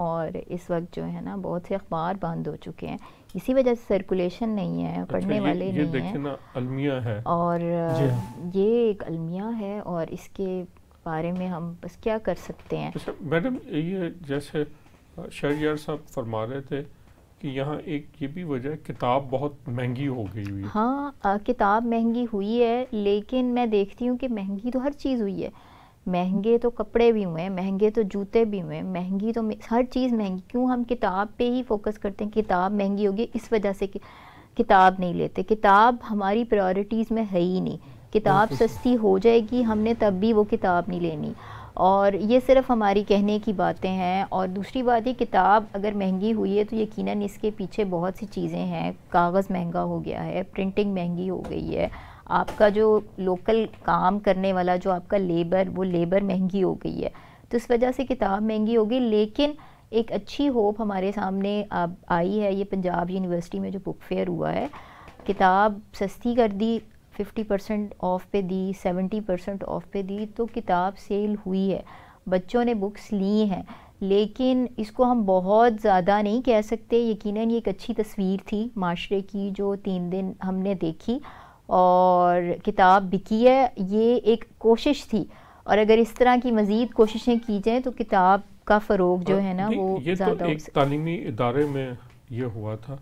और इस वक्त जो है ना बहुत से अखबार बंद हो चुके हैं इसी वजह से सर्कुलेशन नहीं है अच्छा, पढ़ने ये, वाले ये, नहीं है, है और हाँ। ये एक अलमिया है और इसके बारे में हम बस क्या कर सकते हैं अच्छा, मैडम ये जैसे शहर साहब फरमा रहे थे कि यहाँ एक ये भी वजह किताब बहुत महंगी हो गई हुई हाँ आ, किताब महंगी हुई है लेकिन मैं देखती हूँ कि महंगी तो हर चीज़ हुई है महंगे तो कपड़े भी हुए महंगे तो जूते भी हुए महंगी तो हर चीज़ महंगी क्यों हम किताब पे ही फोकस करते हैं किताब महंगी होगी इस वजह से कि किताब नहीं लेते किताब हमारी प्रायोरिटीज़ में है ही नहीं किताब सस्ती हो जाएगी हमने तब भी वो किताब नहीं लेनी और ये सिर्फ हमारी कहने की बातें हैं और दूसरी बात ये किताब अगर महंगी हुई है तो यकीनन इसके पीछे बहुत सी चीज़ें हैं कागज़ महंगा हो गया है प्रिंटिंग महंगी हो गई है आपका जो लोकल काम करने वाला जो आपका लेबर वो लेबर महंगी हो गई है तो इस वजह से किताब महंगी होगी लेकिन एक अच्छी होप हमारे सामने अब आई है ये पंजाब यूनिवर्सिटी में जो बुक फेयर हुआ है किताब सस्ती कर दी 50 परसेंट ऑफ पे दी 70 परसेंट ऑफ पे दी तो किताब सेल हुई है बच्चों ने बुक्स ली हैं लेकिन इसको हम बहुत ज़्यादा नहीं कह सकते यकीनन ये एक अच्छी तस्वीर थी माशरे की जो तीन दिन हमने देखी और किताब बिकी है ये एक कोशिश थी और अगर इस तरह की मज़ीद कोशिशें की जाएँ तो किताब का फ़रोग जो है ना वो ये तो एक तालीमी इदारे में ये हुआ था